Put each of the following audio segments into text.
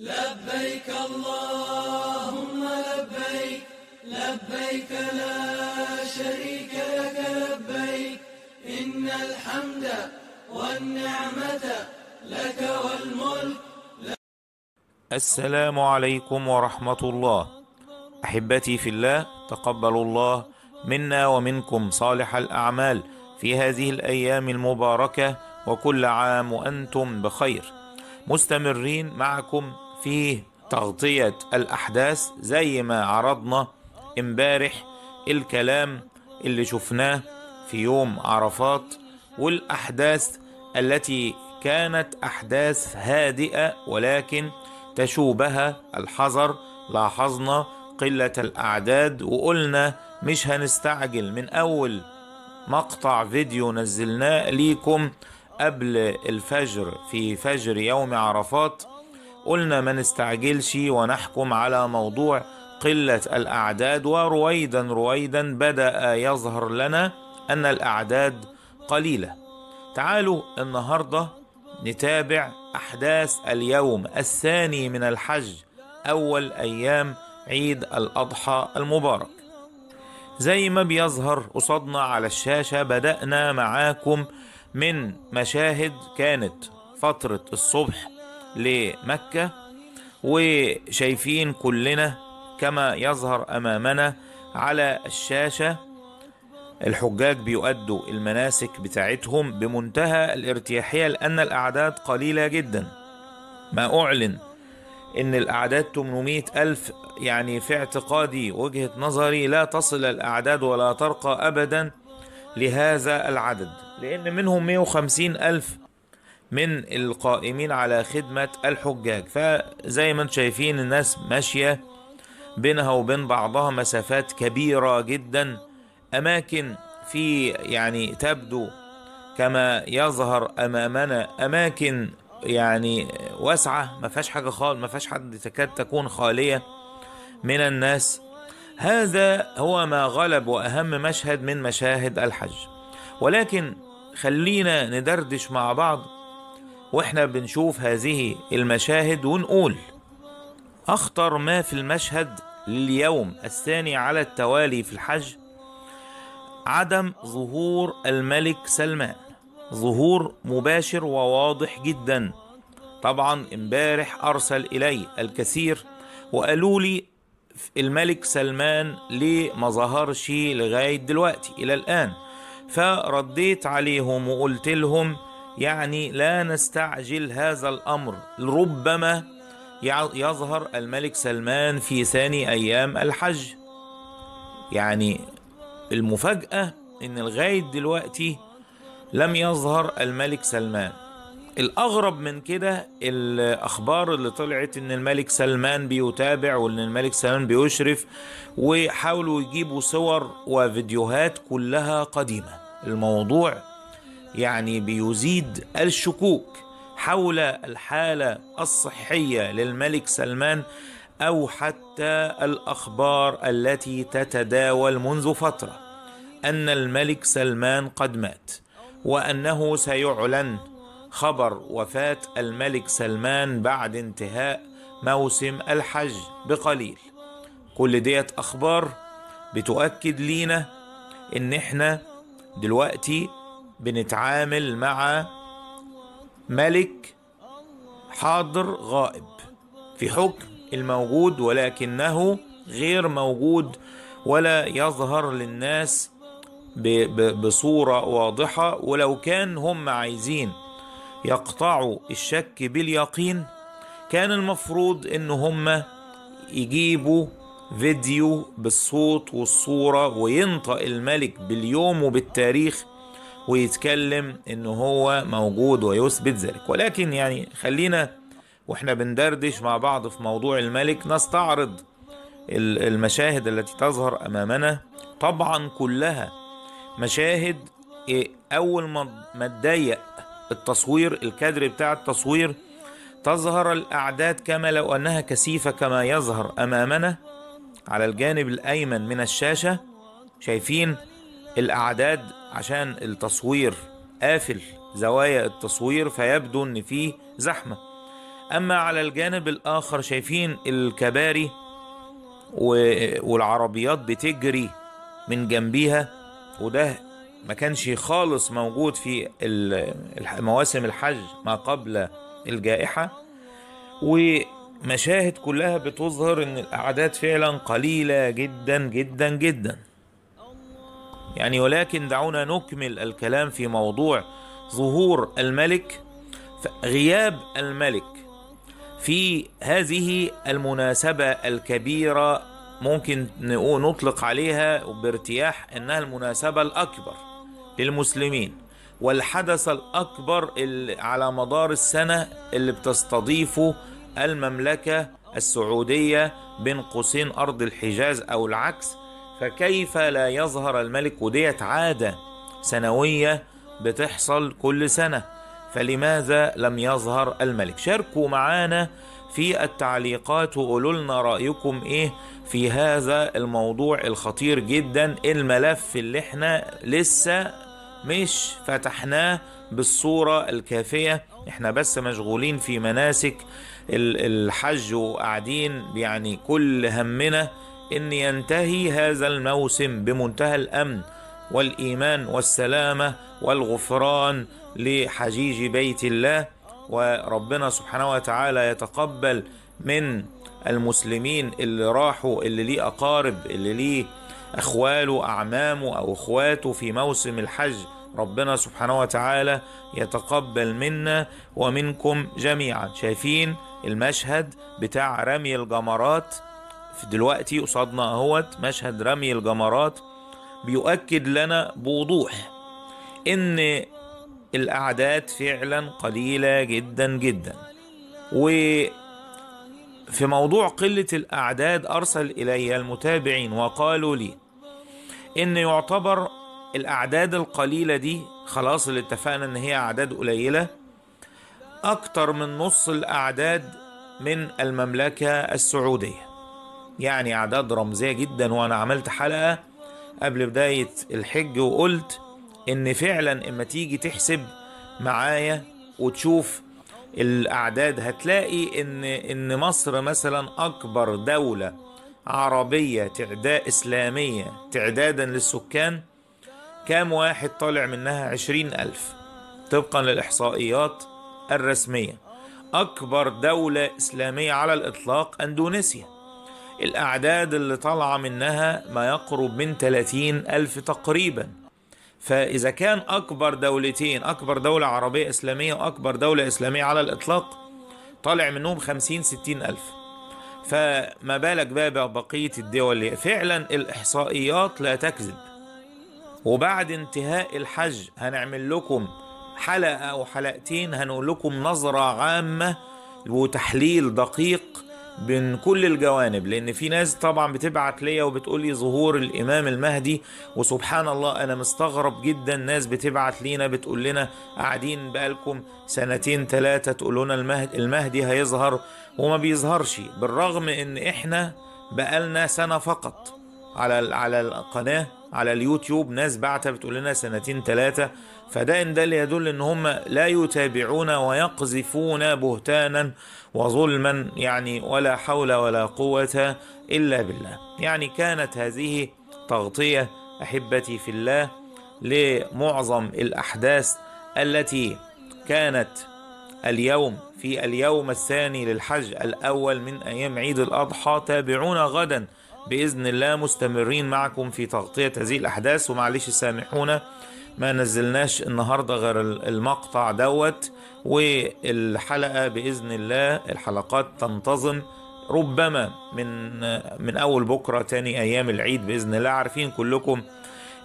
لبيك اللهم لبيك لبيك لا شريك لك لبيك إن الحمد والنعمة لك والملك السلام عليكم ورحمة الله أحبتي في الله تقبلوا الله منا ومنكم صالح الأعمال في هذه الأيام المباركة وكل عام وأنتم بخير مستمرين معكم في تغطية الأحداث زي ما عرضنا امبارح الكلام اللي شفناه في يوم عرفات والأحداث التي كانت أحداث هادئة ولكن تشوبها الحذر لاحظنا قلة الأعداد وقلنا مش هنستعجل من أول مقطع فيديو نزلناه ليكم قبل الفجر في فجر يوم عرفات قلنا ما نستعجلش ونحكم على موضوع قلة الأعداد ورويدا رويدا بدأ يظهر لنا أن الأعداد قليلة تعالوا النهاردة نتابع أحداث اليوم الثاني من الحج أول أيام عيد الأضحى المبارك زي ما بيظهر قصادنا على الشاشة بدأنا معاكم من مشاهد كانت فترة الصبح لمكة وشايفين كلنا كما يظهر أمامنا على الشاشة الحجاج بيؤدوا المناسك بتاعتهم بمنتهى الارتياحية لأن الأعداد قليلة جدا ما أعلن ان الاعداد 800 الف يعني في اعتقادي وجهة نظري لا تصل الاعداد ولا ترقى ابدا لهذا العدد لان منهم 150 الف من القائمين على خدمة الحجاج فزي ما انتم شايفين الناس ماشية بينها وبين بعضها مسافات كبيرة جدا أماكن في يعني تبدو كما يظهر أمامنا أماكن يعني واسعة ما فيهاش حاجة خالص ما فيهاش حد تكاد تكون خالية من الناس هذا هو ما غلب وأهم مشهد من مشاهد الحج ولكن خلينا ندردش مع بعض واحنا بنشوف هذه المشاهد ونقول اخطر ما في المشهد لليوم الثاني على التوالي في الحج عدم ظهور الملك سلمان ظهور مباشر وواضح جدا طبعا امبارح ارسل الي الكثير وقالوا لي الملك سلمان ليه ما ظهرش لغايه دلوقتي الى الان فرديت عليهم وقلت لهم يعني لا نستعجل هذا الامر ربما يظهر الملك سلمان في ثاني ايام الحج يعني المفاجاه ان لغايه دلوقتي لم يظهر الملك سلمان الاغرب من كده الاخبار اللي طلعت ان الملك سلمان بيتابع وان الملك سلمان بيشرف وحاولوا يجيبوا صور وفيديوهات كلها قديمه الموضوع يعني بيزيد الشكوك حول الحالة الصحية للملك سلمان أو حتى الأخبار التي تتداول منذ فترة أن الملك سلمان قد مات وأنه سيعلن خبر وفاة الملك سلمان بعد انتهاء موسم الحج بقليل كل ديت أخبار بتؤكد لينا إن إحنا دلوقتي بنتعامل مع ملك حاضر غائب في حكم الموجود ولكنه غير موجود ولا يظهر للناس بصورة واضحة ولو كان هم عايزين يقطعوا الشك باليقين كان المفروض ان هم يجيبوا فيديو بالصوت والصورة وينطق الملك باليوم وبالتاريخ ويتكلم ان هو موجود ويثبت ذلك ولكن يعني خلينا واحنا بندردش مع بعض في موضوع الملك نستعرض المشاهد التي تظهر امامنا طبعا كلها مشاهد إيه، اول ما تضيق التصوير الكادر بتاع التصوير تظهر الاعداد كما لو انها كثيفه كما يظهر امامنا على الجانب الايمن من الشاشه شايفين الاعداد عشان التصوير قافل زوايا التصوير فيبدو ان فيه زحمه اما على الجانب الاخر شايفين الكباري والعربيات بتجري من جنبيها وده ما كانش خالص موجود في مواسم الحج ما قبل الجائحه ومشاهد كلها بتظهر ان الاعداد فعلا قليله جدا جدا جدا يعني ولكن دعونا نكمل الكلام في موضوع ظهور الملك غياب الملك في هذه المناسبة الكبيرة ممكن نطلق عليها بارتياح انها المناسبة الاكبر للمسلمين والحدث الاكبر اللي على مدار السنة اللي بتستضيفه المملكة السعودية بين قوسين ارض الحجاز او العكس فكيف لا يظهر الملك وديت عادة سنوية بتحصل كل سنة فلماذا لم يظهر الملك شاركوا معانا في التعليقات وقولوا لنا رأيكم إيه في هذا الموضوع الخطير جدا الملف اللي احنا لسه مش فتحناه بالصورة الكافية احنا بس مشغولين في مناسك الحج وقاعدين يعني كل همنا ان ينتهي هذا الموسم بمنتهى الامن والايمان والسلامه والغفران لحجيج بيت الله وربنا سبحانه وتعالى يتقبل من المسلمين اللي راحوا اللي ليه اقارب اللي ليه اخواله اعمامه او اخواته في موسم الحج ربنا سبحانه وتعالى يتقبل منا ومنكم جميعا شايفين المشهد بتاع رمي الجمرات دلوقتي قصادنا اهوت مشهد رمي الجمرات بيؤكد لنا بوضوح ان الاعداد فعلا قليله جدا جدا وفي موضوع قله الاعداد ارسل الي المتابعين وقالوا لي ان يعتبر الاعداد القليله دي خلاص اللي اتفقنا ان هي اعداد قليله اكتر من نص الاعداد من المملكه السعوديه يعني أعداد رمزية جدا وأنا عملت حلقة قبل بداية الحج وقلت إن فعلا إما تيجي تحسب معايا وتشوف الأعداد هتلاقي إن إن مصر مثلا أكبر دولة عربية تعداد إسلامية تعدادا للسكان كام واحد طالع منها عشرين ألف طبقا للإحصائيات الرسمية أكبر دولة إسلامية على الإطلاق أندونيسيا الأعداد اللي طالعة منها ما يقرب من 30 ألف تقريبا فإذا كان أكبر دولتين أكبر دولة عربية إسلامية وأكبر دولة إسلامية على الإطلاق طالع منهم 50 60 ألف فما بالك بقى بقية الدول اللي فعلا الإحصائيات لا تكذب وبعد انتهاء الحج هنعمل لكم حلقة أو حلقتين هنقول لكم نظرة عامة وتحليل دقيق من كل الجوانب لان في ناس طبعا بتبعت ليا وبتقولي ظهور الامام المهدي وسبحان الله انا مستغرب جدا ناس بتبعت لينا بتقول لنا قاعدين بقالكم سنتين ثلاثه تقولون لنا المهدي هيظهر وما بيظهرش بالرغم ان احنا بقالنا سنه فقط على على القناه على اليوتيوب ناس بعتة بتقول لنا سنتين ثلاثه ان ده اللي يدل ان هم لا يتابعون ويقذفون بهتانا وظلما يعني ولا حول ولا قوة الا بالله يعني كانت هذه تغطية احبتي في الله لمعظم الاحداث التي كانت اليوم في اليوم الثاني للحج الاول من ايام عيد الاضحى تابعونا غدا باذن الله مستمرين معكم في تغطيه هذه الاحداث ومعلش سامحونا ما نزلناش النهارده غير المقطع دوت والحلقه باذن الله الحلقات تنتظم ربما من من اول بكره تاني ايام العيد باذن الله عارفين كلكم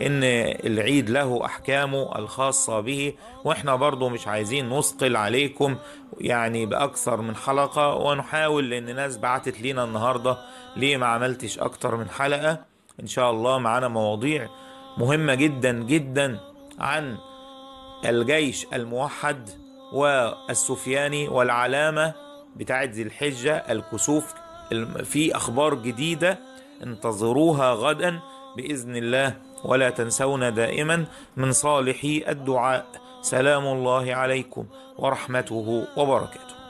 ان العيد له احكامه الخاصه به واحنا برضو مش عايزين نثقل عليكم يعني باكثر من حلقه ونحاول لان ناس بعتت لينا النهارده ليه ما عملتش اكتر من حلقه ان شاء الله معانا مواضيع مهمه جدا جدا عن الجيش الموحد والسفياني والعلامة بتاعت ذي الحجة الكسوف في أخبار جديدة انتظروها غدا بإذن الله ولا تنسونا دائما من صالح الدعاء سلام الله عليكم ورحمته وبركاته